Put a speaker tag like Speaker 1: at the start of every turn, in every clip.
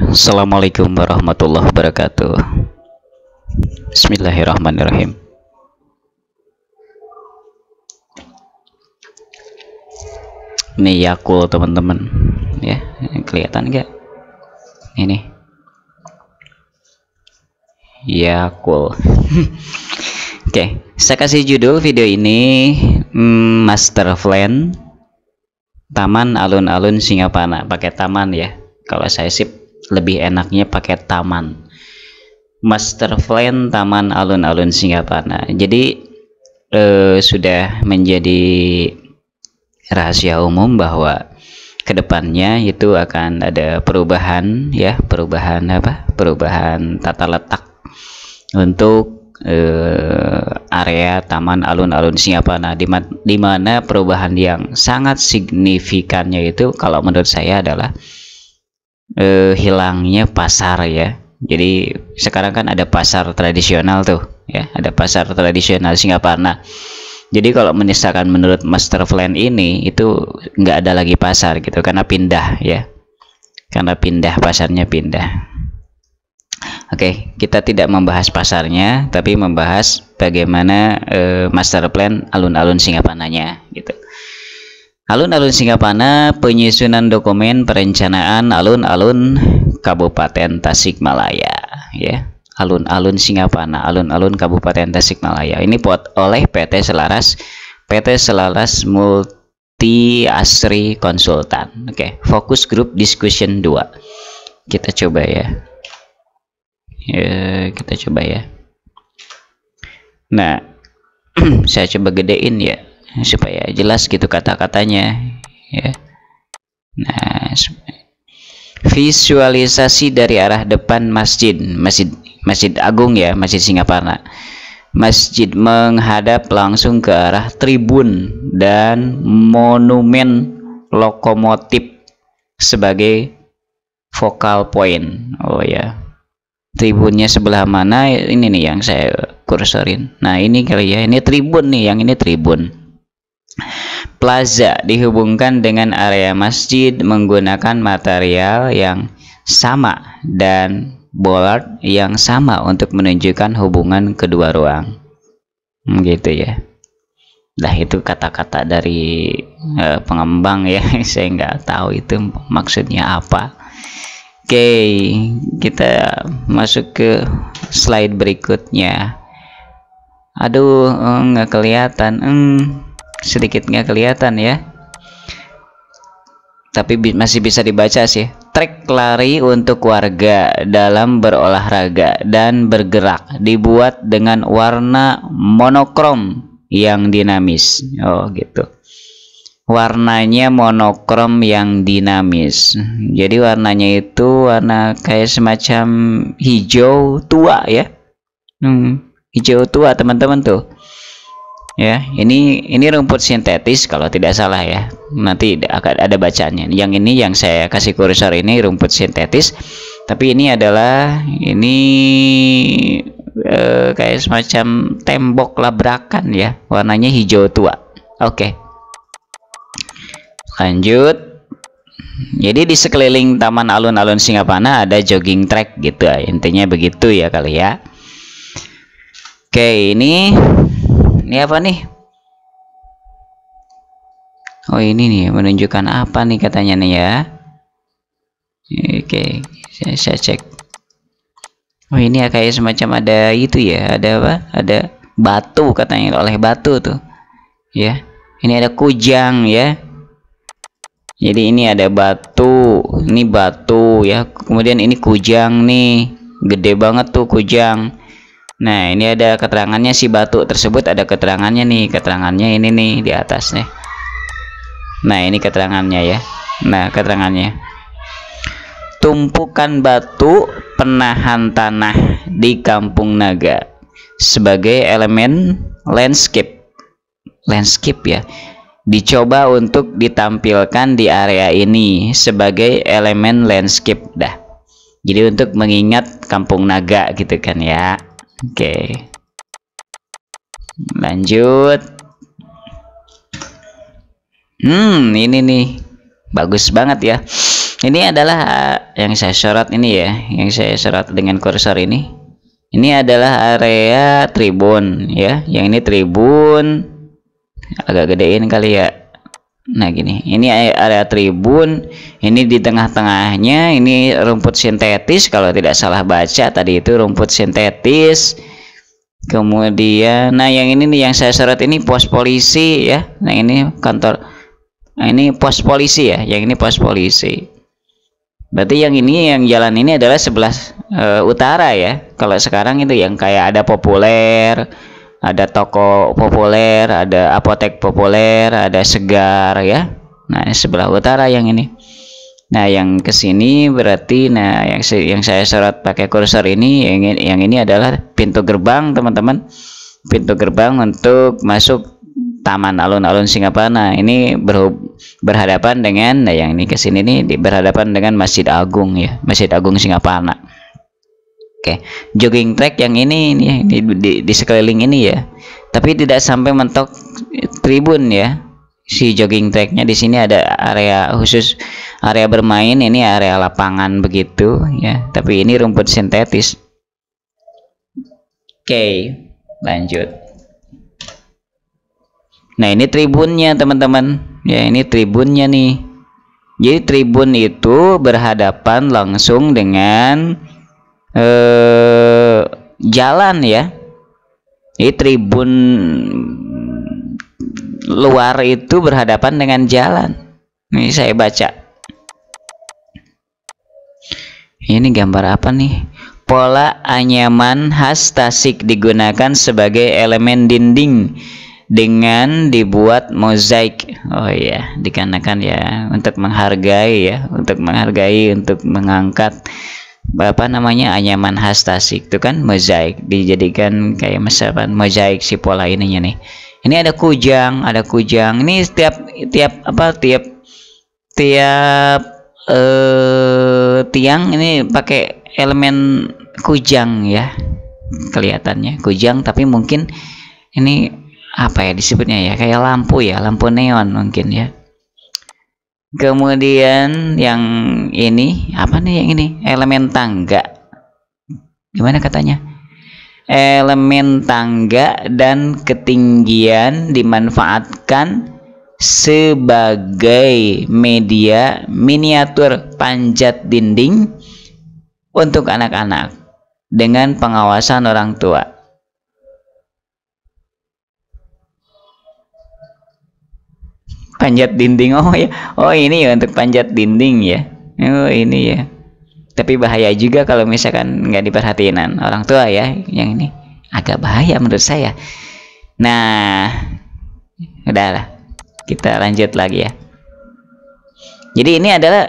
Speaker 1: Assalamualaikum warahmatullahi wabarakatuh Bismillahirrahmanirrahim Ini Yakul teman-teman ya kelihatan nggak? ini Yakul Oke okay, saya kasih judul video ini hmm, Master Plan Taman Alun-Alun Singapana pakai taman ya kalau saya sip lebih enaknya pakai taman master plan taman alun-alun Singaparna jadi eh, sudah menjadi rahasia umum bahwa kedepannya itu akan ada perubahan ya perubahan apa perubahan tata letak untuk eh, area taman alun-alun Singapura di mana perubahan yang sangat signifikannya itu kalau menurut saya adalah eh, hilangnya pasar ya. Jadi sekarang kan ada pasar tradisional tuh ya, ada pasar tradisional Singaparna. Jadi kalau menisahkan menurut master plan ini itu nggak ada lagi pasar gitu karena pindah ya. Karena pindah pasarnya pindah. Oke, kita tidak membahas pasarnya tapi membahas bagaimana eh, master plan alun-alun Singaparnanya gitu. Alun-alun Singapana penyusunan dokumen perencanaan alun-alun Kabupaten Tasikmalaya ya. Alun-alun Singapana, alun-alun Kabupaten Tasikmalaya. Ini buat oleh PT Selaras PT Selaras Multi Asri Konsultan. Oke, okay. fokus grup discussion 2. Kita coba ya. Ya, kita coba ya. Nah, saya coba gedein ya supaya jelas gitu kata-katanya ya nah visualisasi dari arah depan masjid masjid masjid agung ya masjid singaparna masjid menghadap langsung ke arah tribun dan monumen lokomotif sebagai focal point oh ya tribunnya sebelah mana ini nih yang saya kursorin nah ini kali ya ini tribun nih yang ini tribun Plaza dihubungkan dengan area masjid menggunakan material yang sama dan bollard yang sama untuk menunjukkan hubungan kedua ruang. Hmm, gitu ya. Nah itu kata-kata dari uh, pengembang ya. Saya nggak tahu itu maksudnya apa. Oke, okay, kita masuk ke slide berikutnya. Aduh, eh, nggak kelihatan. Hmm sedikit nggak kelihatan ya tapi bi masih bisa dibaca sih trek lari untuk warga dalam berolahraga dan bergerak dibuat dengan warna monokrom yang dinamis oh gitu warnanya monokrom yang dinamis jadi warnanya itu warna kayak semacam hijau tua ya hmm, hijau tua teman-teman tuh ya ini ini rumput sintetis kalau tidak salah ya nanti akan ada bacanya. yang ini yang saya kasih kursor ini rumput sintetis tapi ini adalah ini e, kayak semacam tembok labrakan ya warnanya hijau tua oke okay. lanjut jadi di sekeliling taman alun-alun Singapana ada jogging track gitu intinya begitu ya kali ya oke ini ini apa nih? Oh ini nih menunjukkan apa nih katanya nih ya. Oke, saya, saya cek. Oh ini ya kayak semacam ada itu ya, ada apa? Ada batu katanya oleh batu tuh. Ya. Ini ada kujang ya. Jadi ini ada batu, ini batu ya. Kemudian ini kujang nih. Gede banget tuh kujang. Nah, ini ada keterangannya si batu tersebut ada keterangannya nih, keterangannya ini nih di atas nih. Nah, ini keterangannya ya. Nah, keterangannya. Tumpukan batu penahan tanah di Kampung Naga sebagai elemen landscape. Landscape ya. Dicoba untuk ditampilkan di area ini sebagai elemen landscape dah. Jadi untuk mengingat Kampung Naga gitu kan ya. Oke. Lanjut. Hmm, ini nih. Bagus banget ya. Ini adalah eh, yang saya sorot ini ya, yang saya sorot dengan kursor ini. Ini adalah area tribun ya. Yang ini tribun agak gedein kali ya. Nah gini, ini ada tribun, ini di tengah-tengahnya, ini rumput sintetis kalau tidak salah baca tadi itu rumput sintetis. Kemudian, nah yang ini nih yang saya seret ini pos polisi ya. Nah ini kantor, nah, ini pos polisi ya, yang ini pos polisi. Berarti yang ini yang jalan ini adalah sebelah e, utara ya. Kalau sekarang itu yang kayak ada populer, ada toko populer, ada apotek populer, ada segar ya. Nah, ini sebelah utara yang ini. Nah, yang ke sini berarti nah yang yang saya sorot pakai kursor ini yang ini, yang ini adalah pintu gerbang, teman-teman. Pintu gerbang untuk masuk Taman Alun-Alun Singapura. Nah, ini berhub, berhadapan dengan nah yang ini ke sini nih berhadapan dengan Masjid Agung ya, Masjid Agung Singapura. Oke, jogging track yang ini ini ya, di, di, di sekeliling ini ya. Tapi tidak sampai mentok eh, tribun ya. Si jogging tracknya di sini ada area khusus area bermain ini area lapangan begitu ya. Tapi ini rumput sintetis. Oke, lanjut. Nah ini tribunnya teman-teman. Ya ini tribunnya nih. Jadi tribun itu berhadapan langsung dengan eh, jalan ya di tribun luar itu berhadapan dengan jalan ini saya baca ini gambar apa nih pola anyaman khas Tasik digunakan sebagai elemen dinding dengan dibuat mozaik. Oh iya, dikarenakan ya untuk menghargai ya, untuk menghargai, untuk mengangkat apa namanya anyaman khas Tasik itu kan mozaik dijadikan kayak misalkan mozaik si pola ininya nih ini ada kujang ada kujang ini setiap tiap apa tiap tiap eh, tiang ini pakai elemen kujang ya kelihatannya kujang tapi mungkin ini apa ya disebutnya ya kayak lampu ya lampu neon mungkin ya kemudian yang ini apa nih yang ini elemen tangga gimana katanya elemen tangga dan ketinggian dimanfaatkan sebagai media miniatur panjat dinding untuk anak-anak dengan pengawasan orang tua. panjat dinding oh ya oh ini ya untuk panjat dinding ya oh ini ya tapi bahaya juga kalau misalkan nggak diperhatiinan orang tua ya yang ini agak bahaya menurut saya nah udahlah kita lanjut lagi ya jadi ini adalah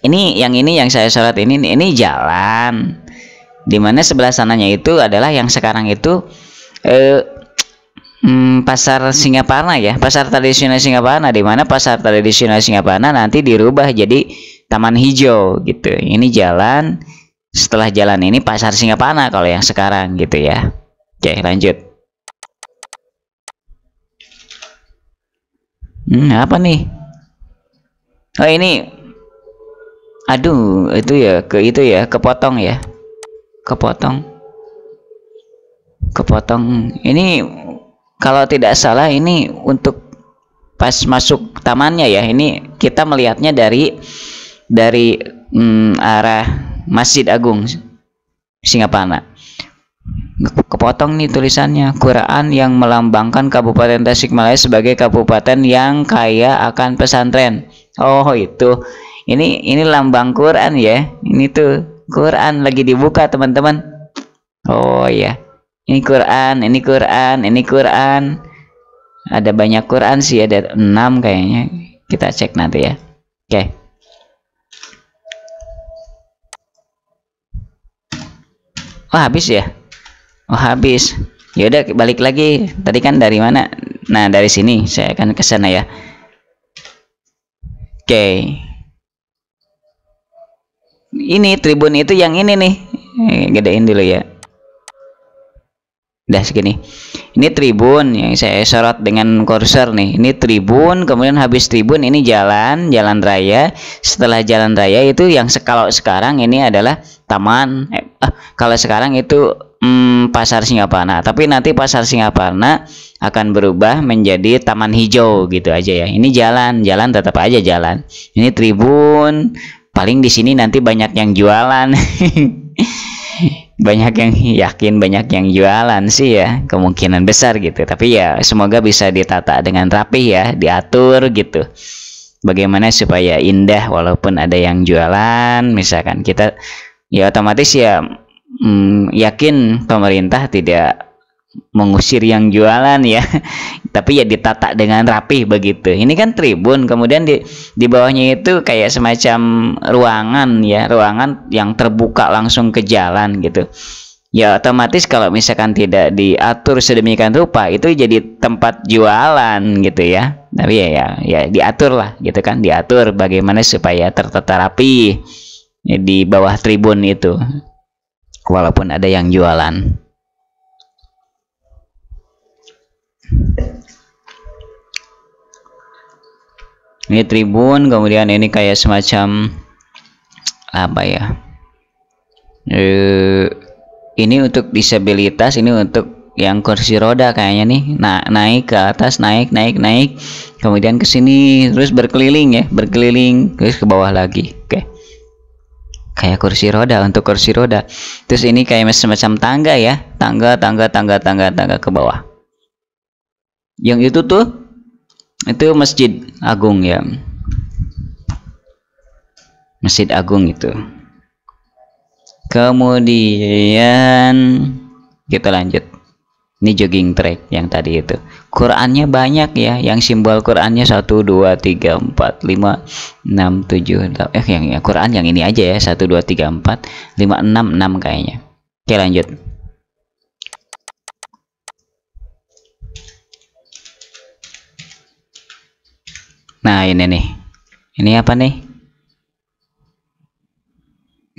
Speaker 1: ini yang ini yang saya sorot ini ini jalan dimana sebelah sananya itu adalah yang sekarang itu eh, hmm, pasar Singaparna ya, pasar tradisional Singaparna di mana pasar tradisional Singaparna nanti dirubah jadi taman hijau gitu. Ini jalan setelah jalan ini pasar Singaparna kalau yang sekarang gitu ya. Oke, lanjut. Hmm, apa nih? Oh, ini. Aduh, itu ya ke itu ya, kepotong ya. Kepotong. Kepotong. Ini kalau tidak salah ini untuk pas masuk tamannya ya ini kita melihatnya dari dari mm, arah Masjid Agung Singaparna. kepotong nih tulisannya Quran yang melambangkan Kabupaten Tasikmalaya sebagai kabupaten yang kaya akan pesantren oh itu ini ini lambang Quran ya ini tuh Quran lagi dibuka teman-teman oh ya ini Quran ini Quran ini Quran ada banyak Quran sih ada enam kayaknya kita cek nanti ya oke okay. oh habis ya oh habis yaudah balik lagi tadi kan dari mana nah dari sini saya akan ke sana ya oke okay. ini tribun itu yang ini nih gedein dulu ya udah segini ini tribun yang saya sorot dengan kursor nih ini tribun kemudian habis tribun ini jalan jalan raya setelah jalan raya itu yang kalau sekarang ini adalah taman eh, eh, kalau sekarang itu hmm, pasar Singaparna tapi nanti pasar Singaparna akan berubah menjadi taman hijau gitu aja ya ini jalan jalan tetap aja jalan ini tribun paling di sini nanti banyak yang jualan banyak yang yakin banyak yang jualan sih ya kemungkinan besar gitu tapi ya semoga bisa ditata dengan rapi ya diatur gitu bagaimana supaya indah walaupun ada yang jualan misalkan kita ya otomatis ya hmm, yakin pemerintah tidak mengusir yang jualan ya tapi ya ditata dengan rapih begitu ini kan tribun kemudian di di bawahnya itu kayak semacam ruangan ya ruangan yang terbuka langsung ke jalan gitu ya otomatis kalau misalkan tidak diatur sedemikian rupa itu jadi tempat jualan gitu ya tapi ya ya, ya diatur lah gitu kan diatur bagaimana supaya tertata rapi ya, di bawah tribun itu walaupun ada yang jualan ini tribun kemudian ini kayak semacam apa ya e, ini untuk disabilitas ini untuk yang kursi roda kayaknya nih nah naik ke atas naik naik naik kemudian ke sini terus berkeliling ya berkeliling terus ke bawah lagi oke kayak kursi roda untuk kursi roda terus ini kayak semacam tangga ya tangga tangga tangga tangga tangga ke bawah yang itu tuh itu masjid agung ya masjid agung itu kemudian kita lanjut ini jogging track yang tadi itu Qurannya banyak ya yang simbol Qurannya 1 2 3 4 5 6 7 8 eh yang ya, Quran yang ini aja ya 1 2 3 4 5 6 6 kayaknya oke lanjut nah ini nih ini apa nih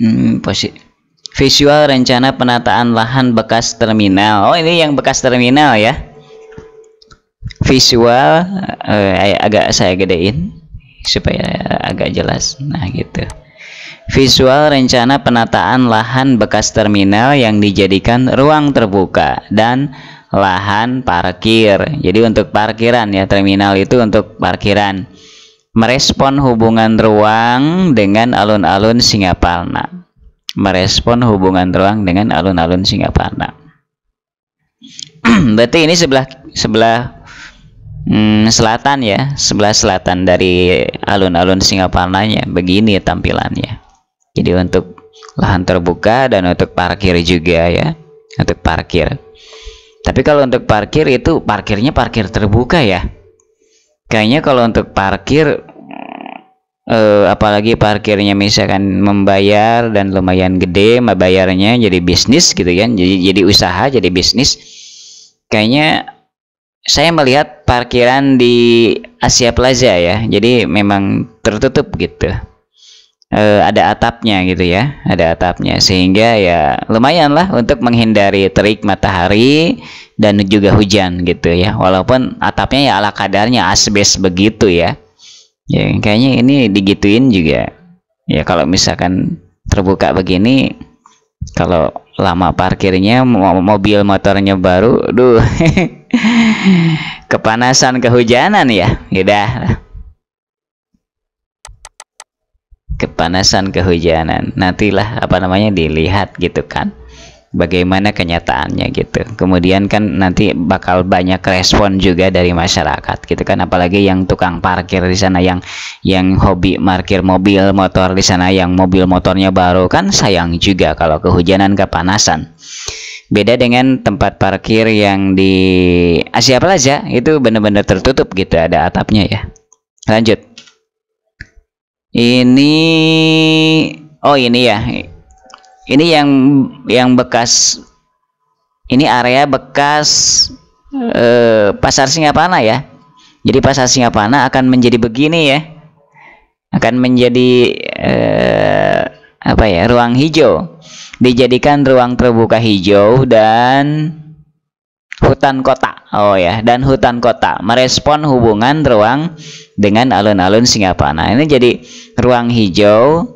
Speaker 1: hmm, posisi visual rencana penataan lahan bekas terminal oh ini yang bekas terminal ya visual eh, agak saya gedein supaya agak jelas nah gitu visual rencana penataan lahan bekas terminal yang dijadikan ruang terbuka dan lahan parkir. Jadi untuk parkiran ya, terminal itu untuk parkiran. Merespon hubungan ruang dengan alun-alun Singaparna. Merespon hubungan ruang dengan alun-alun Singaparna. Berarti ini sebelah sebelah hmm, selatan ya, sebelah selatan dari alun-alun Singaparnanya. Begini tampilannya. Jadi untuk lahan terbuka dan untuk parkir juga ya, untuk parkir tapi kalau untuk parkir itu parkirnya parkir terbuka ya kayaknya kalau untuk parkir eh, apalagi parkirnya misalkan membayar dan lumayan gede membayarnya jadi bisnis gitu kan jadi jadi usaha jadi bisnis kayaknya saya melihat parkiran di Asia Plaza ya jadi memang tertutup gitu uh, ada atapnya gitu ya, ada atapnya sehingga ya lumayan lah untuk menghindari terik matahari dan juga hujan gitu ya. Walaupun atapnya ya ala kadarnya asbes begitu ya. Ya kayaknya ini digituin juga. Ya kalau misalkan terbuka begini kalau lama parkirnya mobil motornya baru duh kepanasan kehujanan ya udah kepanasan kehujanan nantilah apa namanya dilihat gitu kan bagaimana kenyataannya gitu kemudian kan nanti bakal banyak respon juga dari masyarakat gitu kan apalagi yang tukang parkir di sana yang yang hobi parkir mobil motor di sana yang mobil motornya baru kan sayang juga kalau kehujanan kepanasan beda dengan tempat parkir yang di Asia Plaza itu benar-benar tertutup gitu ada atapnya ya lanjut ini oh ini ya ini yang yang bekas ini area bekas eh, pasar Singapana ya jadi pasar Singapana akan menjadi begini ya akan menjadi eh, apa ya ruang hijau dijadikan ruang terbuka hijau dan hutan kota Oh ya, dan hutan kota merespon hubungan ruang dengan alun-alun Singapura. Nah, ini jadi ruang hijau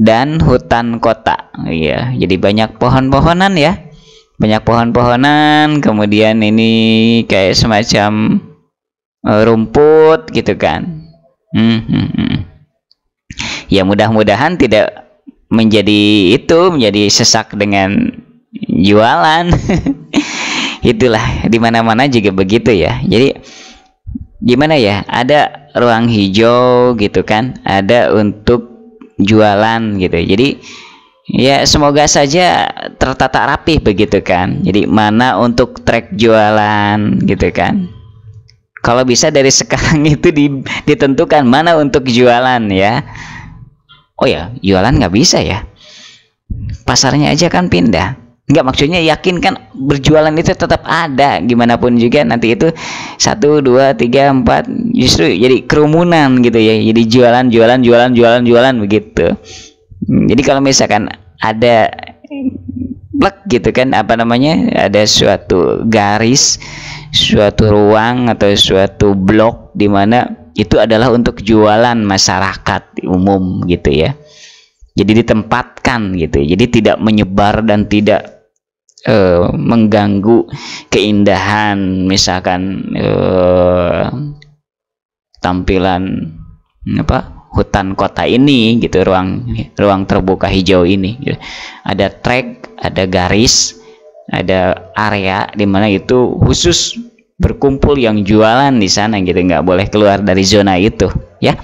Speaker 1: dan hutan kota. Iya, jadi banyak pohon-pohonan ya. Banyak pohon-pohonan, kemudian ini kayak semacam e, rumput gitu kan. Hmm, hmm, hmm. Ya mudah-mudahan tidak menjadi itu menjadi sesak dengan jualan itulah di mana-mana juga begitu ya jadi gimana ya ada ruang hijau gitu kan ada untuk jualan gitu jadi ya semoga saja tertata rapih begitu kan jadi mana untuk track jualan gitu kan kalau bisa dari sekarang itu ditentukan mana untuk jualan ya oh ya jualan nggak bisa ya pasarnya aja kan pindah Enggak maksudnya yakin kan berjualan itu tetap ada gimana pun juga nanti itu satu dua tiga empat justru jadi kerumunan gitu ya jadi jualan jualan jualan jualan jualan begitu hmm, jadi kalau misalkan ada plek gitu kan apa namanya ada suatu garis suatu ruang atau suatu blok di mana itu adalah untuk jualan masyarakat umum gitu ya jadi ditempatkan gitu ya. jadi tidak menyebar dan tidak e, mengganggu keindahan misalkan e, tampilan apa hutan kota ini gitu ruang ruang terbuka hijau ini gitu. ada track ada garis ada area di mana itu khusus berkumpul yang jualan di sana gitu nggak boleh keluar dari zona itu ya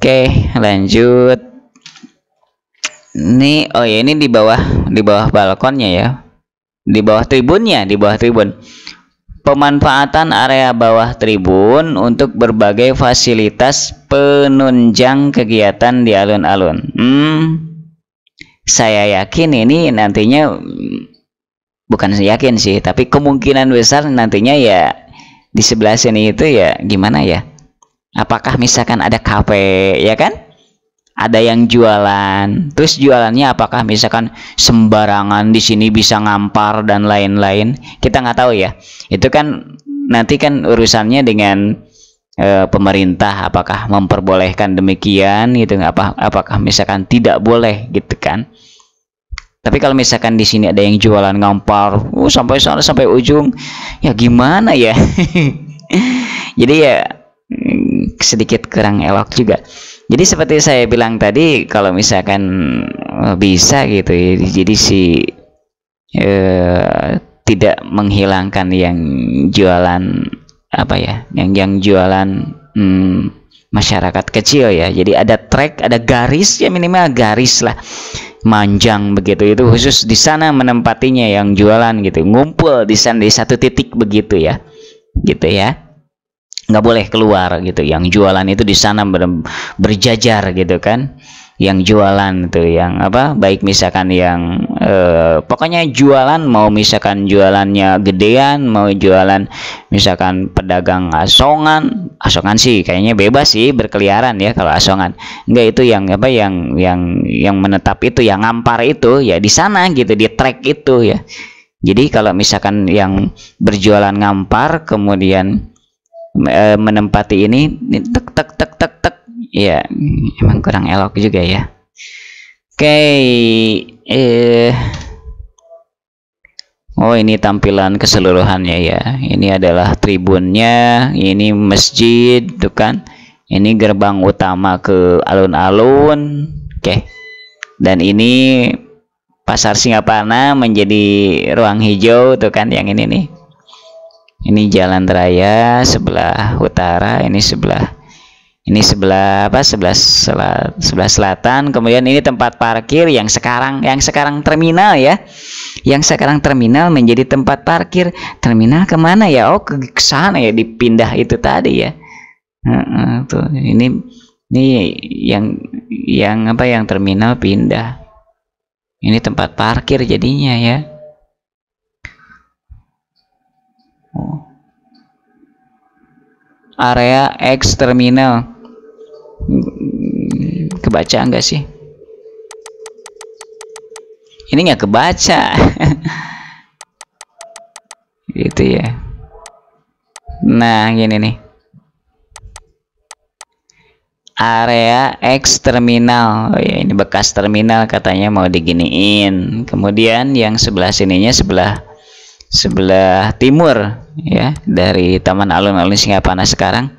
Speaker 1: oke lanjut ini oh ya ini di bawah di bawah balkonnya ya di bawah tribunnya di bawah tribun pemanfaatan area bawah tribun untuk berbagai fasilitas penunjang kegiatan di alun-alun. Hmm, saya yakin ini nantinya bukan saya yakin sih, tapi kemungkinan besar nantinya ya di sebelah sini itu ya gimana ya? Apakah misalkan ada kafe ya kan? ada yang jualan. Terus jualannya apakah misalkan sembarangan di sini bisa ngampar dan lain-lain? Kita nggak tahu ya. Itu kan nanti kan urusannya dengan e, pemerintah apakah memperbolehkan demikian gitu apa apakah misalkan tidak boleh gitu kan. Tapi kalau misalkan di sini ada yang jualan ngampar, uh, sampai sana sampai ujung, ya gimana ya? Jadi ya mm, sedikit kurang elok juga jadi seperti saya bilang tadi kalau misalkan eh, bisa gitu ya jadi si eh, tidak menghilangkan yang jualan apa ya yang yang jualan hmm, masyarakat kecil ya jadi ada track ada garis ya minimal garis lah manjang begitu itu khusus di sana menempatinya yang jualan gitu ngumpul di sana di satu titik begitu ya gitu ya nggak boleh keluar gitu yang jualan itu di sana ber, berjajar gitu kan yang jualan itu, yang apa baik misalkan yang eh, pokoknya jualan mau misalkan jualannya gedean mau jualan misalkan pedagang asongan asongan sih kayaknya bebas sih berkeliaran ya kalau asongan enggak itu yang apa yang yang yang menetap itu yang ngampar itu ya di sana gitu di track itu ya jadi kalau misalkan yang berjualan ngampar kemudian Eh, menempati ini tek tek tek tek tek ya emang kurang elok juga ya oke okay. eh Oh ini tampilan keseluruhannya ya ini adalah tribunnya ini masjid tuh kan ini gerbang utama ke alun-alun oke okay. dan ini pasar singaparna menjadi ruang hijau tuh kan yang ini nih ini jalan raya sebelah utara ini sebelah ini sebelah apa sebelah selat, sebelah selatan kemudian ini tempat parkir yang sekarang yang sekarang terminal ya yang sekarang terminal menjadi tempat parkir terminal kemana ya oh ke sana ya dipindah itu tadi ya tuh ini ini yang yang apa yang terminal pindah ini tempat parkir jadinya ya Oh. area X terminal hmm, kebaca enggak sih ini enggak kebaca gitu ya nah gini nih area X terminal oh ya ini bekas terminal katanya mau diginiin kemudian yang sebelah sininya sebelah sebelah timur ya dari Taman Alun-Alun Singaparna sekarang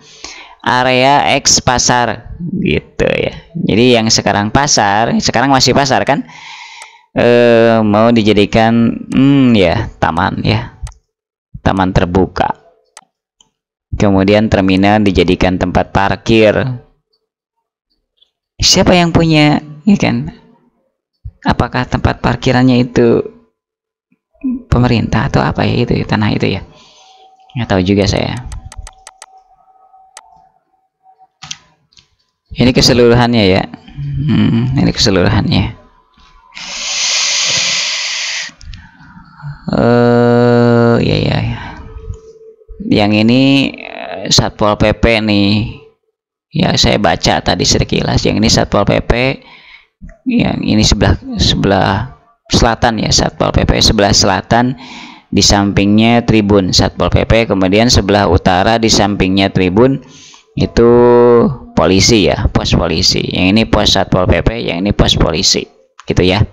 Speaker 1: area X pasar gitu ya. Jadi yang sekarang pasar, sekarang masih pasar kan e, mau dijadikan hmm ya taman ya. Taman terbuka. Kemudian terminal dijadikan tempat parkir. Siapa yang punya ya kan? Apakah tempat parkirannya itu pemerintah atau apa ya itu ya, tanah itu ya nggak tahu juga saya ini keseluruhannya ya hmm, ini keseluruhannya eh uh, ya ya yang ini eh, satpol pp nih ya saya baca tadi sekilas yang ini satpol pp yang ini sebelah sebelah Selatan ya Satpol PP sebelah selatan di sampingnya Tribun Satpol PP kemudian sebelah utara di sampingnya Tribun itu polisi ya pos polisi yang ini pos Satpol PP yang ini pos polisi gitu ya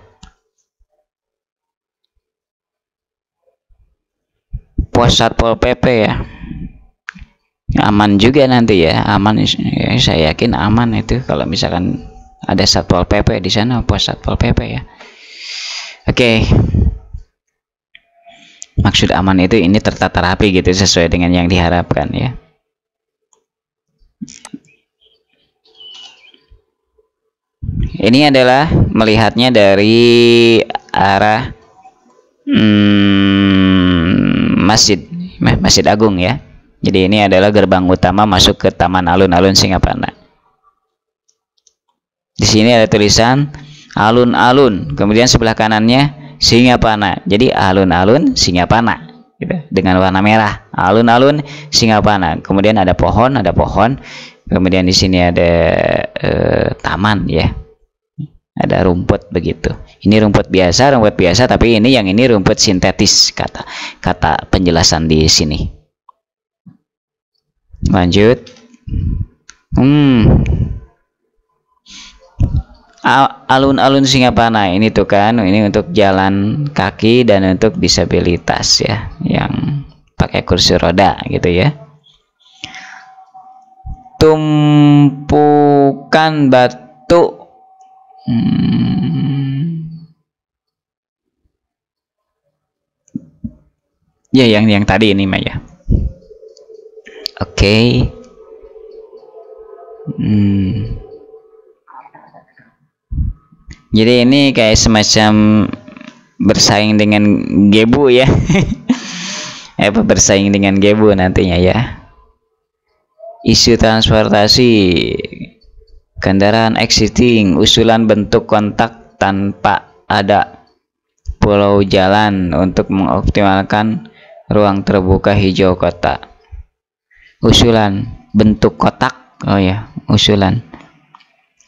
Speaker 1: pos Satpol PP ya aman juga nanti ya aman ya, saya yakin aman itu kalau misalkan ada Satpol PP di sana pos Satpol PP ya oke maksud aman itu ini tertata rapi gitu sesuai dengan yang diharapkan ya ini adalah melihatnya dari arah hmm, masjid masjid agung ya jadi ini adalah gerbang utama masuk ke taman alun-alun Singapura di sini ada tulisan alun-alun kemudian sebelah kanannya singa panah. jadi alun-alun Singapana gitu, dengan warna merah alun-alun singa panah. kemudian ada pohon ada pohon kemudian di sini ada e, taman ya ada rumput begitu ini rumput biasa rumput biasa tapi ini yang ini rumput sintetis kata kata penjelasan di sini lanjut hmm alun-alun Singaparna ini tuh kan ini untuk jalan kaki dan untuk disabilitas ya yang pakai kursi roda gitu ya tumpukan batu hmm. ya yang yang tadi ini Maya oke okay. hmm jadi ini kayak semacam bersaing dengan Gebu ya apa bersaing dengan Gebu nantinya ya isu transportasi kendaraan exiting usulan bentuk kontak tanpa ada pulau jalan untuk mengoptimalkan ruang terbuka hijau kota usulan bentuk kotak oh ya usulan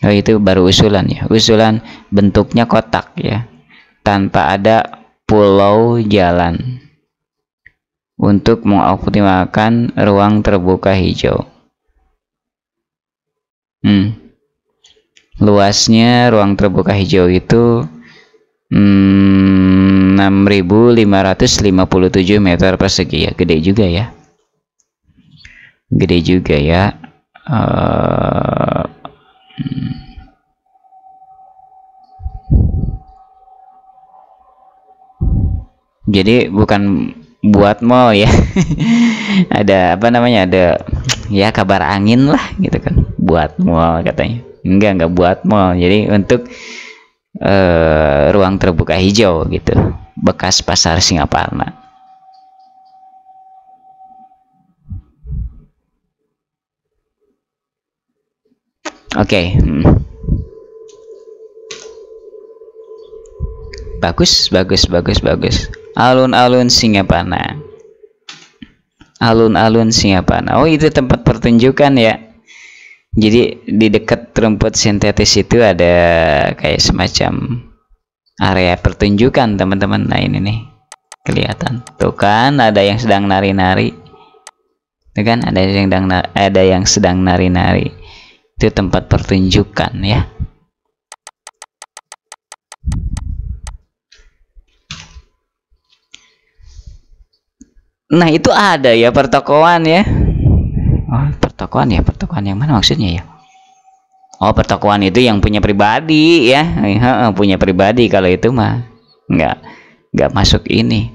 Speaker 1: Nah, itu baru usulan ya usulan bentuknya kotak ya tanpa ada pulau jalan untuk mengoptimalkan ruang terbuka hijau hmm. luasnya ruang terbuka hijau itu hmm, 6557 meter persegi ya gede juga ya gede juga ya uh, hmm. jadi bukan buat mall ya ada apa namanya ada ya kabar angin lah gitu kan buat mall katanya enggak enggak buat mall jadi untuk uh, ruang terbuka hijau gitu bekas pasar Singaparna oke okay. hmm. bagus bagus bagus bagus alun-alun Singapana alun-alun Singapana oh itu tempat pertunjukan ya jadi di dekat rumput sintetis itu ada kayak semacam area pertunjukan teman-teman nah ini nih kelihatan tuh kan ada yang sedang nari-nari itu kan ada yang sedang ada yang sedang nari-nari itu tempat pertunjukan ya Nah itu ada ya pertokoan ya. Oh pertokoan ya pertokoan yang mana maksudnya ya? Oh pertokoan itu yang punya pribadi ya, punya pribadi kalau itu mah nggak nggak masuk ini.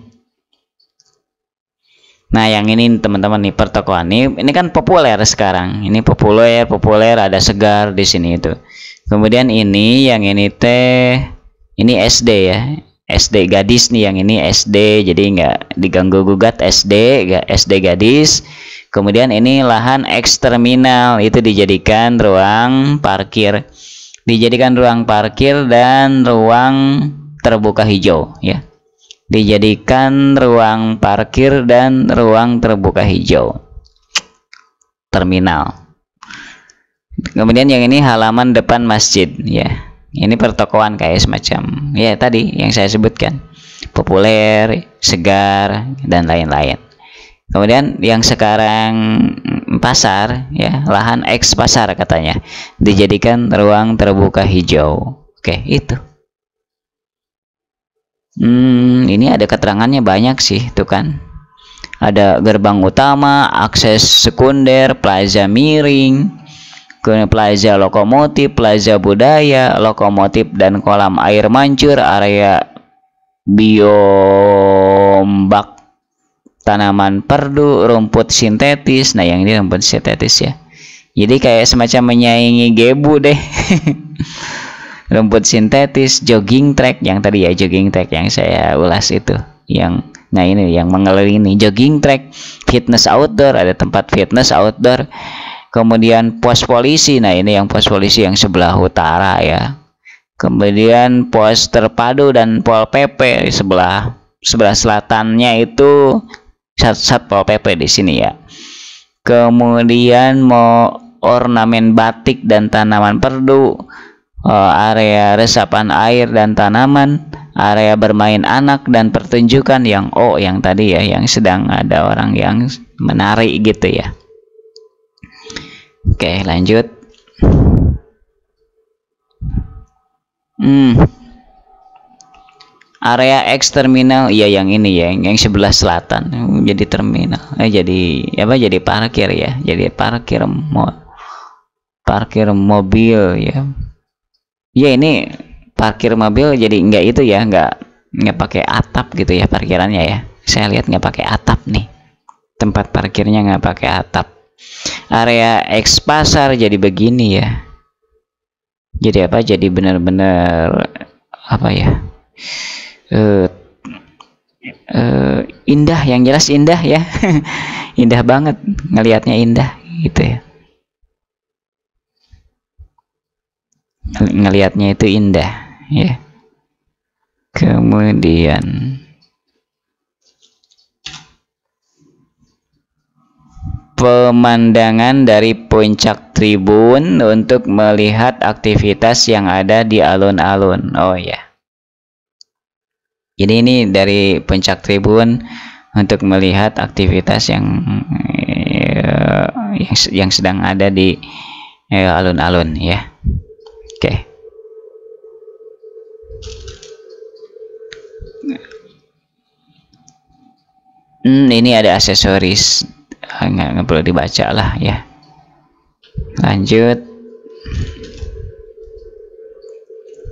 Speaker 1: Nah yang ini teman-teman nih pertokoan ini ini kan populer sekarang. Ini populer populer ada segar di sini itu. Kemudian ini yang ini teh ini SD ya SD gadis nih yang ini SD jadi nggak diganggu gugat SD nggak SD gadis kemudian ini lahan eksterminal itu dijadikan ruang parkir dijadikan ruang parkir dan ruang terbuka hijau ya dijadikan ruang parkir dan ruang terbuka hijau terminal kemudian yang ini halaman depan masjid ya ini pertokoan kayak semacam ya tadi yang saya sebutkan populer segar dan lain-lain kemudian yang sekarang pasar ya lahan X pasar katanya dijadikan ruang terbuka hijau oke itu hmm ini ada keterangannya banyak sih tuh kan ada gerbang utama, akses sekunder, plaza miring, kemudian plaza lokomotif, plaza budaya, lokomotif dan kolam air mancur, area biombak tanaman perdu, rumput sintetis. Nah, yang ini rumput sintetis ya. Jadi kayak semacam menyaingi gebu deh. rumput sintetis, jogging track yang tadi ya jogging track yang saya ulas itu. Yang nah ini yang mengelilingi jogging track, fitness outdoor, ada tempat fitness outdoor kemudian pos polisi nah ini yang pos polisi yang sebelah utara ya kemudian pos terpadu dan pol pp di sebelah sebelah selatannya itu sat satpol pp di sini ya kemudian mau ornamen batik dan tanaman perdu eh, area resapan air dan tanaman area bermain anak dan pertunjukan yang oh yang tadi ya yang sedang ada orang yang menari gitu ya oke lanjut hmm area X terminal ya yang ini ya yang sebelah selatan jadi terminal eh jadi apa jadi parkir ya jadi parkir mo parkir mobil ya ya ini parkir mobil jadi enggak itu ya enggak enggak pakai atap gitu ya parkirannya ya saya lihat enggak pakai atap nih tempat parkirnya enggak pakai atap area X pasar jadi begini ya jadi apa jadi benar-benar apa ya uh, uh, indah yang jelas indah ya indah banget ngelihatnya indah gitu ya ngelihatnya itu indah ya kemudian pemandangan dari puncak tribun untuk melihat aktivitas yang ada di alun-alun. Oh ya. Yeah. Jadi ini dari puncak tribun untuk melihat aktivitas yang eh, yang, sedang ada di eh, alun-alun ya. Oke. Okay. Hmm, ini ada aksesoris Ah, nggak, perlu dibaca lah ya lanjut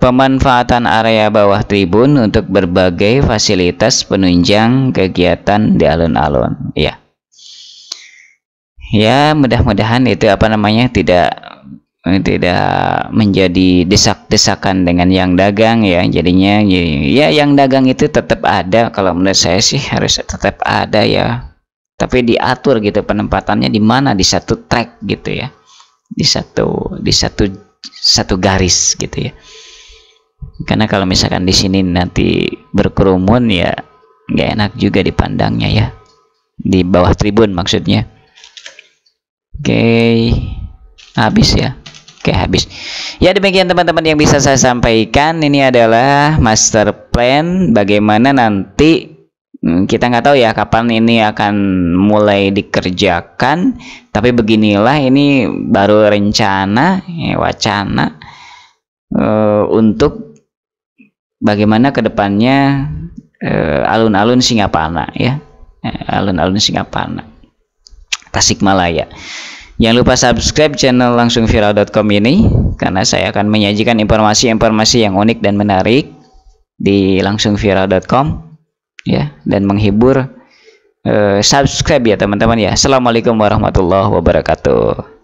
Speaker 1: pemanfaatan area bawah tribun untuk berbagai fasilitas penunjang kegiatan di alun-alun ya ya mudah-mudahan itu apa namanya tidak tidak menjadi desak-desakan dengan yang dagang ya jadinya ya, ya yang dagang itu tetap ada kalau menurut saya sih harus tetap ada ya tapi diatur gitu penempatannya di mana di satu track gitu ya di satu di satu satu garis gitu ya karena kalau misalkan di sini nanti berkerumun ya nggak enak juga dipandangnya ya di bawah tribun maksudnya oke okay. habis ya Oke habis Ya demikian teman-teman yang bisa saya sampaikan Ini adalah master plan Bagaimana nanti Hmm, kita nggak tahu ya kapan ini akan mulai dikerjakan tapi beginilah ini baru rencana ya, wacana e, untuk bagaimana kedepannya e, eh, alun-alun Singapana ya eh, alun-alun Singapana Tasikmalaya jangan lupa subscribe channel langsung viral.com ini karena saya akan menyajikan informasi-informasi yang unik dan menarik di langsungviral.com ya dan menghibur. Uh, subscribe ya teman-teman ya. Assalamualaikum warahmatullahi wabarakatuh.